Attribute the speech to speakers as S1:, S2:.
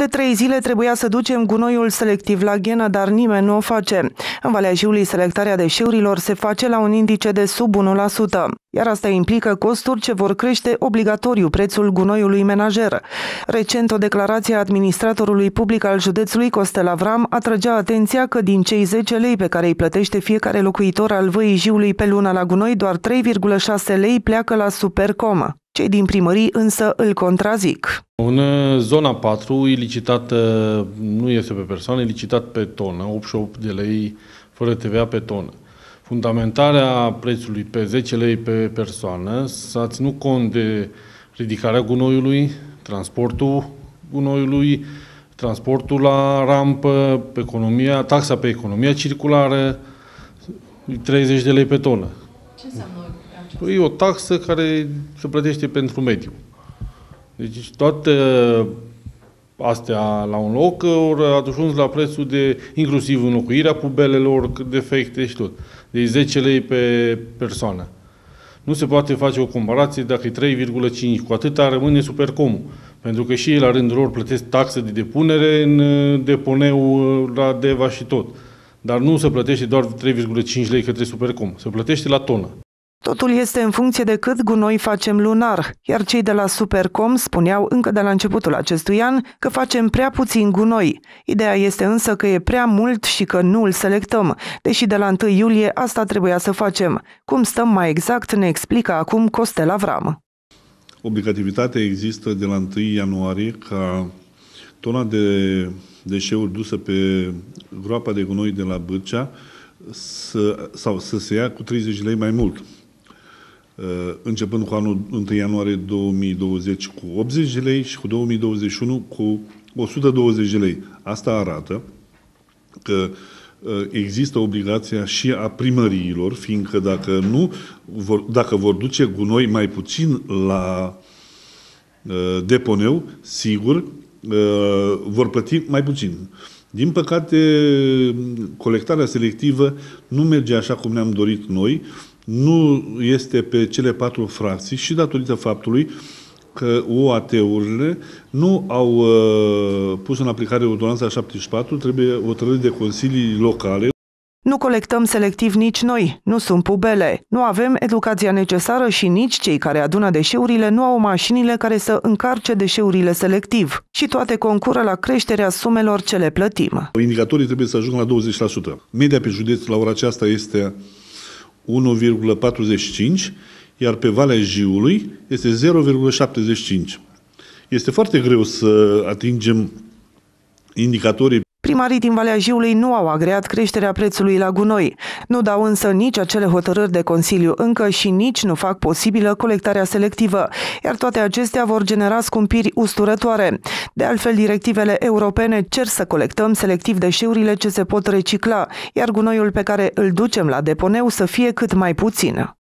S1: De trei zile trebuia să ducem gunoiul selectiv la ghenă, dar nimeni nu o face. În Valea Jiului, selectarea deșeurilor se face la un indice de sub 1%, iar asta implică costuri ce vor crește obligatoriu prețul gunoiului menajer. Recent, o declarație a administratorului public al județului Costel Avram atrăgea atenția că din cei 10 lei pe care îi plătește fiecare locuitor al Văii Jiului pe lună la gunoi, doar 3,6 lei pleacă la Supercom. Cei din primării însă îl contrazic.
S2: În uh, zona 4, licitat, nu este pe persoană, ilicitat pe tonă, 88 de lei fără TVA pe tonă. Fundamentarea prețului pe 10 lei pe persoană s-a ținut cont de ridicarea gunoiului, transportul gunoiului, transportul la rampă, pe economia, taxa pe economia circulară, 30 de lei pe tonă.
S1: Ce înseamnă aceasta? Păi e o
S2: taxă care se plătește pentru mediu. Deci toate uh, astea la un loc, uh, au ajuns la prețul de inclusiv înlocuirea pubelelor, defecte și tot. Deci 10 lei pe persoană. Nu se poate face o comparație dacă e 3,5, cu atâta rămâne supercomul. Pentru că și ei la rândul lor plătesc taxe de depunere în uh, deponeu la Deva și tot. Dar nu se plătește doar 3,5 lei către supercom, se plătește la tonă.
S1: Totul este în funcție de cât gunoi facem lunar, iar cei de la Supercom spuneau încă de la începutul acestui an că facem prea puțin gunoi. Ideea este însă că e prea mult și că nu îl selectăm, deși de la 1 iulie asta trebuia să facem. Cum stăm mai exact ne explică acum Costel Avram.
S3: Obligativitatea există de la 1 ianuarie ca tona de deșeuri dusă pe groapa de gunoi de la Bârcea să, sau să se ia cu 30 lei mai mult. Uh, începând cu anul 1 ianuarie 2020 cu 80 de lei și cu 2021 cu 120 de lei. Asta arată că uh, există obligația și a primăriilor, fiindcă dacă nu, vor, dacă vor duce gunoi mai puțin la uh, deponeu, sigur, vor plăti mai puțin. Din păcate, colectarea selectivă nu merge așa cum ne-am dorit noi, nu este pe cele patru fracții și datorită faptului că OAT-urile nu au uh, pus în aplicare ordonanța 74, trebuie o hotărâri de consilii locale.
S1: Nu colectăm selectiv nici noi, nu sunt pubele, nu avem educația necesară și nici cei care adună deșeurile nu au mașinile care să încarce deșeurile selectiv și toate concură la creșterea sumelor ce le plătim.
S3: Indicatorii trebuie să ajungă la 20%. Media pe județ la ora aceasta este 1,45, iar pe Valea Jiului este 0,75. Este foarte greu să atingem indicatorii
S1: Primarii din Valea Jiului nu au agreat creșterea prețului la gunoi. Nu dau însă nici acele hotărâri de Consiliu încă și nici nu fac posibilă colectarea selectivă, iar toate acestea vor genera scumpiri usturătoare. De altfel, directivele europene cer să colectăm selectiv deșeurile ce se pot recicla, iar gunoiul pe care îl ducem la deponeu să fie cât mai puțin.